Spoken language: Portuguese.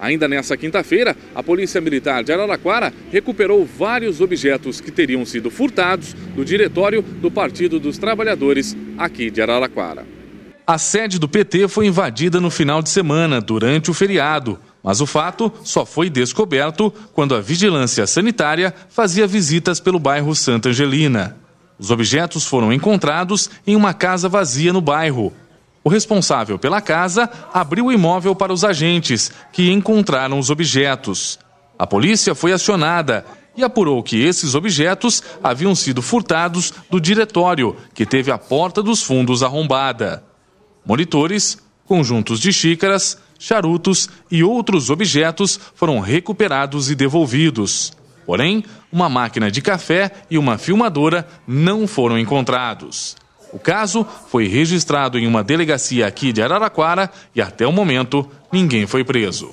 Ainda nesta quinta-feira, a Polícia Militar de Araraquara recuperou vários objetos que teriam sido furtados do diretório do Partido dos Trabalhadores aqui de Araraquara. A sede do PT foi invadida no final de semana, durante o feriado. Mas o fato só foi descoberto quando a vigilância sanitária fazia visitas pelo bairro Santa Angelina. Os objetos foram encontrados em uma casa vazia no bairro, o responsável pela casa abriu o imóvel para os agentes, que encontraram os objetos. A polícia foi acionada e apurou que esses objetos haviam sido furtados do diretório, que teve a porta dos fundos arrombada. Monitores, conjuntos de xícaras, charutos e outros objetos foram recuperados e devolvidos. Porém, uma máquina de café e uma filmadora não foram encontrados. O caso foi registrado em uma delegacia aqui de Araraquara e até o momento ninguém foi preso.